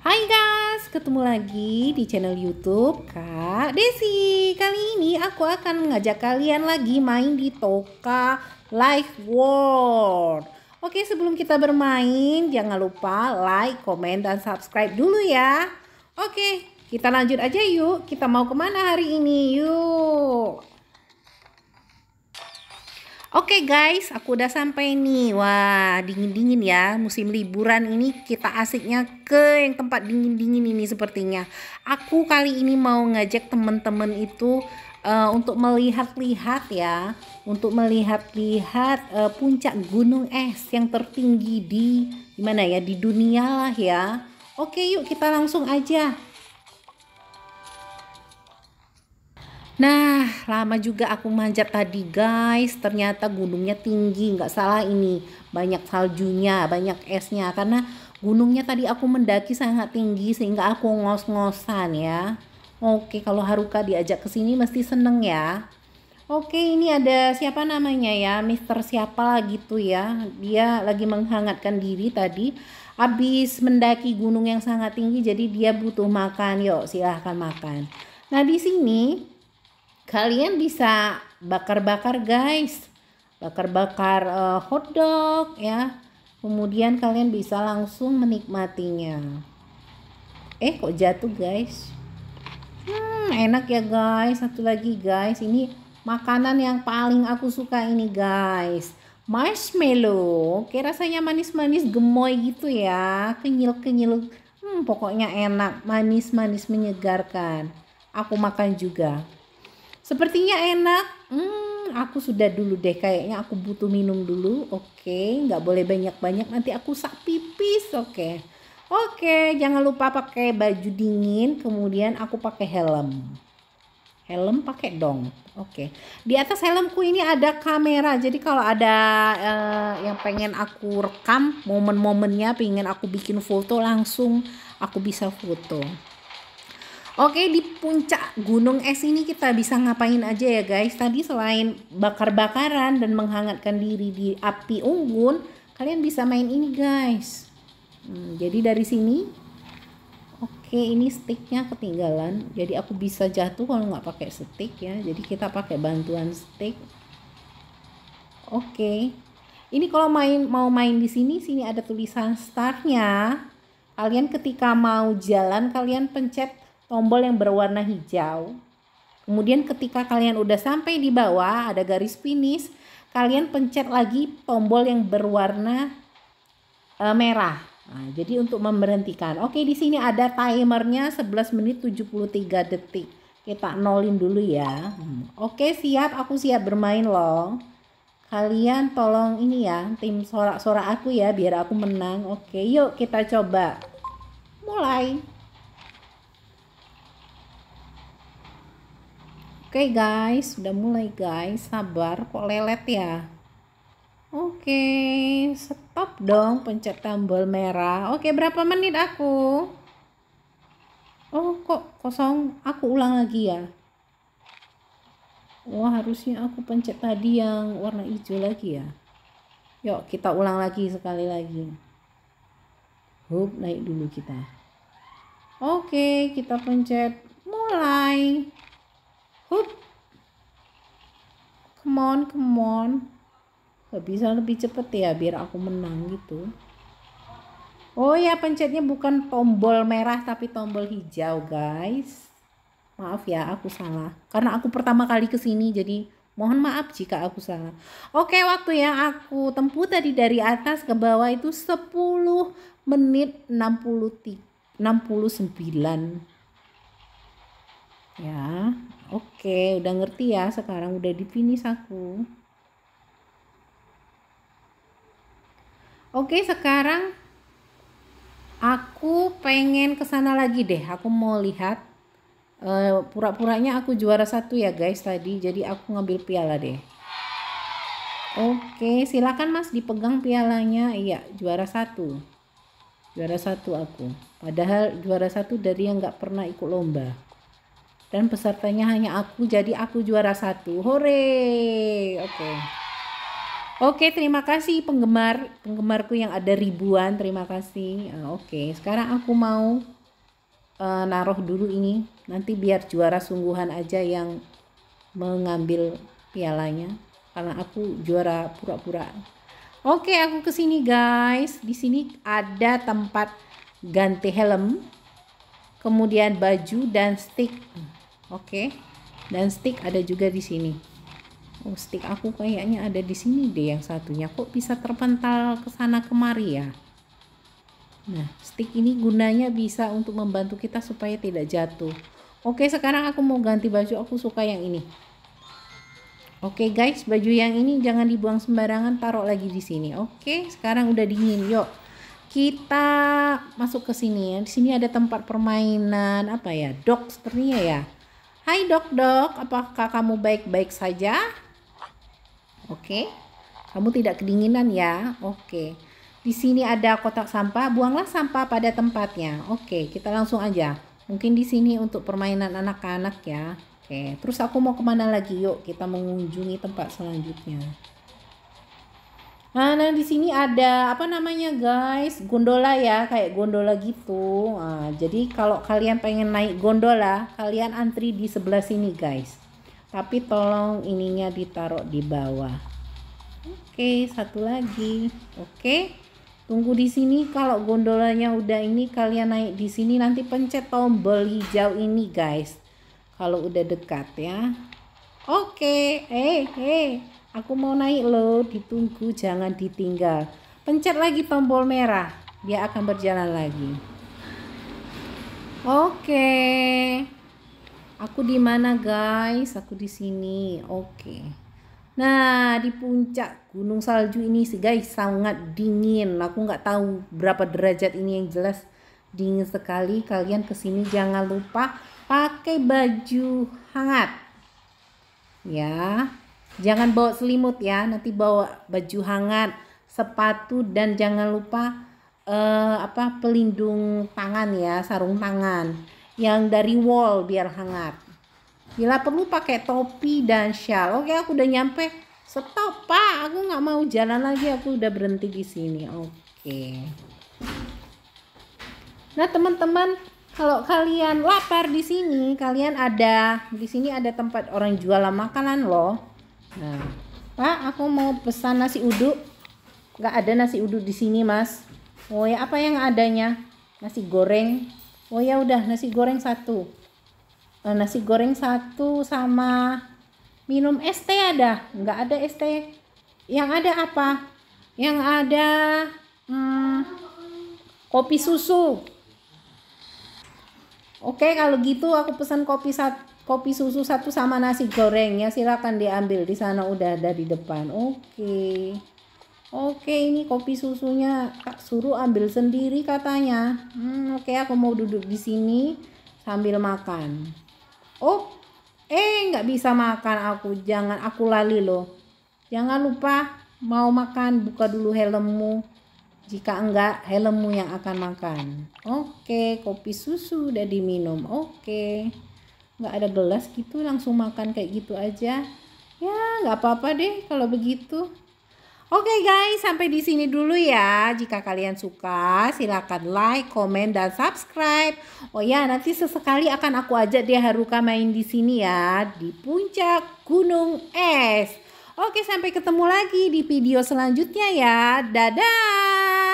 Hai guys, ketemu lagi di channel YouTube Kak Desi. Kali ini aku akan mengajak kalian lagi main di Toka Life World. Oke, sebelum kita bermain, jangan lupa like, comment, dan subscribe dulu ya. Oke, kita lanjut aja yuk. Kita mau kemana hari ini? Yuk. Oke okay guys, aku udah sampai nih. Wah, dingin-dingin ya. Musim liburan ini kita asiknya ke yang tempat dingin-dingin ini sepertinya. Aku kali ini mau ngajak temen-temen itu uh, untuk melihat-lihat ya, untuk melihat-lihat uh, puncak gunung es yang tertinggi di gimana ya di dunia lah ya. Oke, okay, yuk kita langsung aja. Nah, lama juga aku manjat tadi guys. Ternyata gunungnya tinggi, nggak salah ini. Banyak saljunya, banyak esnya. Karena gunungnya tadi aku mendaki sangat tinggi sehingga aku ngos-ngosan ya. Oke, kalau Haruka diajak ke sini mesti seneng ya. Oke, ini ada siapa namanya ya? Mister siapa gitu ya. Dia lagi menghangatkan diri tadi. Habis mendaki gunung yang sangat tinggi jadi dia butuh makan. Yuk, silahkan makan. Nah, di sini Kalian bisa bakar-bakar guys, bakar-bakar uh, eh, hotdog ya. Kemudian kalian bisa langsung menikmatinya. Eh kok jatuh guys? Hmm enak ya guys. Satu lagi guys, ini makanan yang paling aku suka ini guys. Marshmallow, kayak rasanya manis-manis gemoy gitu ya, kenyil-kenyil Hmm, pokoknya enak, manis-manis menyegarkan. Aku makan juga. Sepertinya enak. Hmm, aku sudah dulu deh kayaknya aku butuh minum dulu. Oke, okay. nggak boleh banyak-banyak nanti aku sak pipis. Oke. Okay. Oke, okay. jangan lupa pakai baju dingin, kemudian aku pakai helm. Helm pakai dong. Oke. Okay. Di atas helmku ini ada kamera. Jadi kalau ada uh, yang pengen aku rekam momen-momennya, pengen aku bikin foto langsung aku bisa foto. Oke, di puncak gunung es ini kita bisa ngapain aja ya guys. Tadi selain bakar-bakaran dan menghangatkan diri di api unggun, kalian bisa main ini guys. Hmm, jadi dari sini, oke ini sticknya ketinggalan. Jadi aku bisa jatuh kalau nggak pakai stick ya. Jadi kita pakai bantuan stick. Oke, ini kalau main mau main di sini, sini ada tulisan startnya. Kalian ketika mau jalan, kalian pencet tombol yang berwarna hijau. Kemudian ketika kalian udah sampai di bawah ada garis finish, kalian pencet lagi tombol yang berwarna e, merah. Nah, jadi untuk memberhentikan. Oke, di sini ada timernya 11 menit 73 detik. Kita nolin dulu ya. Hmm. Oke, siap. Aku siap bermain loh. Kalian tolong ini ya, tim sorak-sorak aku ya biar aku menang. Oke, yuk kita coba. Mulai. Oke okay guys, sudah mulai guys. Sabar kok lelet ya. Oke, okay, stop dong pencet tombol merah. Oke, okay, berapa menit aku? Oh, kok kosong? Aku ulang lagi ya. Wah, harusnya aku pencet tadi yang warna hijau lagi ya. Yuk, kita ulang lagi sekali lagi. Hup, naik dulu kita. Oke, okay, kita pencet mulai. Hup. Come on, come on. Gak bisa lebih cepet ya biar aku menang gitu. Oh ya pencetnya bukan tombol merah tapi tombol hijau guys. Maaf ya aku salah. Karena aku pertama kali kesini jadi mohon maaf jika aku salah. Oke waktu yang aku tempuh tadi dari atas ke bawah itu 10 menit 60 69. Ya, Oke, udah ngerti ya sekarang udah di aku. Oke, sekarang aku pengen kesana lagi deh. Aku mau lihat uh, pura-puranya aku juara satu ya guys tadi. Jadi aku ngambil piala deh. Oke, silakan Mas dipegang pialanya. Iya, juara satu. Juara satu aku. Padahal juara satu dari yang nggak pernah ikut lomba dan pesertanya hanya aku jadi aku juara satu hore oke okay. oke okay, terima kasih penggemar penggemarku yang ada ribuan terima kasih ah, oke okay. sekarang aku mau uh, naruh dulu ini nanti biar juara sungguhan aja yang mengambil pialanya karena aku juara pura-pura oke okay, aku kesini guys di sini ada tempat ganti helm kemudian baju dan stick oke dan stick ada juga di sini oh stick aku kayaknya ada di sini deh yang satunya kok bisa terpental ke sana kemari ya nah stick ini gunanya bisa untuk membantu kita supaya tidak jatuh oke sekarang aku mau ganti baju aku suka yang ini Oke guys, baju yang ini jangan dibuang sembarangan, taruh lagi di sini. Oke, sekarang udah dingin. Yuk, kita masuk ke sini ya. Di sini ada tempat permainan apa ya? Dok sepertinya ya. Hai dok dok, apakah kamu baik-baik saja? Oke, kamu tidak kedinginan ya? Oke, di sini ada kotak sampah, buanglah sampah pada tempatnya. Oke, kita langsung aja. Mungkin di sini untuk permainan anak-anak ya. Oke, terus aku mau kemana lagi? Yuk kita mengunjungi tempat selanjutnya. Nah, nah di sini ada apa namanya guys gondola ya kayak gondola gitu nah, jadi kalau kalian pengen naik gondola kalian antri di sebelah sini guys tapi tolong ininya ditaruh di bawah oke satu lagi oke tunggu di sini kalau gondolanya udah ini kalian naik di sini nanti pencet tombol hijau ini guys kalau udah dekat ya oke eh hey, eh. hey. Aku mau naik loh, ditunggu jangan ditinggal. Pencet lagi tombol merah, dia akan berjalan lagi. Oke. Aku di mana guys? Aku di sini. Oke. Nah, di puncak gunung salju ini sih guys sangat dingin. Aku nggak tahu berapa derajat ini yang jelas dingin sekali. Kalian kesini jangan lupa pakai baju hangat. Ya. Jangan bawa selimut ya, nanti bawa baju hangat, sepatu dan jangan lupa uh, apa pelindung tangan ya, sarung tangan yang dari wall biar hangat. Bila perlu pakai topi dan shawl. Oke, aku udah nyampe. Stop, Pak. Aku nggak mau jalan lagi. Aku udah berhenti di sini. Oke. Nah, teman-teman, kalau kalian lapar di sini, kalian ada di sini ada tempat orang jualan makanan loh Nah, Pak, aku mau pesan nasi uduk. Gak ada nasi uduk di sini, Mas. Oh ya, apa yang adanya? Nasi goreng. Oh ya, udah nasi goreng satu. Nah, nasi goreng satu sama minum es teh ada? Gak ada es teh. Yang ada apa? Yang ada hmm, kopi susu. Oke, kalau gitu aku pesan kopi satu kopi susu satu sama nasi goreng ya silakan diambil di sana udah ada di depan oke oke ini kopi susunya kak suruh ambil sendiri katanya hmm, oke aku mau duduk di sini sambil makan oh eh nggak bisa makan aku jangan aku lali loh jangan lupa mau makan buka dulu helmmu jika enggak helmmu yang akan makan oke kopi susu udah diminum oke nggak ada gelas gitu langsung makan kayak gitu aja ya nggak apa-apa deh kalau begitu Oke okay guys, sampai di sini dulu ya. Jika kalian suka, silakan like, comment dan subscribe. Oh ya, nanti sesekali akan aku ajak dia Haruka main di sini ya, di puncak gunung es. Oke, sampai ketemu lagi di video selanjutnya ya. Dadah!